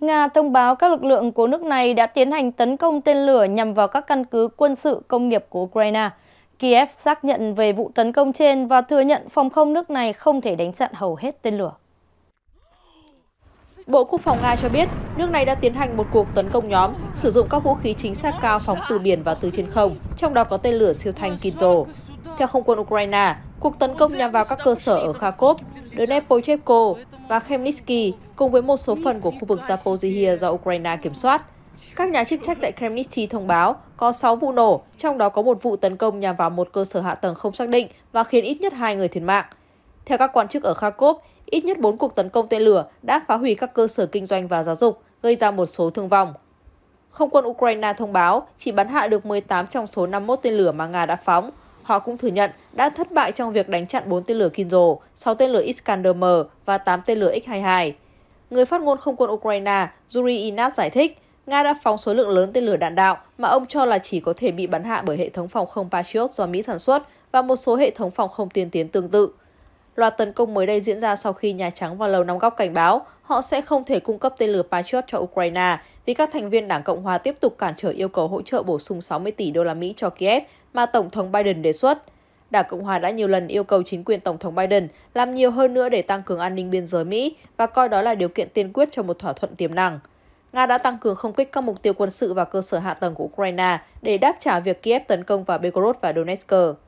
Nga thông báo các lực lượng của nước này đã tiến hành tấn công tên lửa nhằm vào các căn cứ quân sự công nghiệp của Ukraine. Kiev xác nhận về vụ tấn công trên và thừa nhận phòng không nước này không thể đánh chặn hầu hết tên lửa. Bộ Quốc phòng Nga cho biết, nước này đã tiến hành một cuộc tấn công nhóm, sử dụng các vũ khí chính xác cao phóng từ biển và từ trên không, trong đó có tên lửa siêu thanh Kinzo. Theo không quân Ukraine, cuộc tấn công nhằm vào các cơ sở ở Kharkov, Donetsk, Dnepropetrovsk và Khmelnytsky cùng với một số phần của khu vực Zaporizhia do Ukraine kiểm soát. Các nhà chức trách tại Kremlitsky thông báo có 6 vụ nổ, trong đó có một vụ tấn công nhằm vào một cơ sở hạ tầng không xác định và khiến ít nhất hai người thiệt mạng. Theo các quan chức ở Kharkov, ít nhất 4 cuộc tấn công tên lửa đã phá hủy các cơ sở kinh doanh và giáo dục, gây ra một số thương vong. Không quân Ukraine thông báo chỉ bắn hạ được 18 trong số 51 tên lửa mà Nga đã phóng, Họ cũng thừa nhận đã thất bại trong việc đánh chặn 4 tên lửa Kinzo, 6 tên lửa Iskander-M và 8 tên lửa X-22. Người phát ngôn không quân Ukraine Yuri Inat giải thích, Nga đã phóng số lượng lớn tên lửa đạn đạo mà ông cho là chỉ có thể bị bắn hạ bởi hệ thống phòng không Patriot do Mỹ sản xuất và một số hệ thống phòng không tiên tiến tương tự. Loạt tấn công mới đây diễn ra sau khi Nhà Trắng và Lầu Năm Góc cảnh báo họ sẽ không thể cung cấp tên lửa Patriot cho Ukraine vì các thành viên Đảng Cộng hòa tiếp tục cản trở yêu cầu hỗ trợ bổ sung 60 tỷ đô la Mỹ cho Kiev mà Tổng thống Biden đề xuất. Đảng Cộng hòa đã nhiều lần yêu cầu chính quyền Tổng thống Biden làm nhiều hơn nữa để tăng cường an ninh biên giới Mỹ và coi đó là điều kiện tiên quyết cho một thỏa thuận tiềm năng. Nga đã tăng cường không kích các mục tiêu quân sự và cơ sở hạ tầng của Ukraine để đáp trả việc Kiev tấn công vào Belgorod và Donetsk.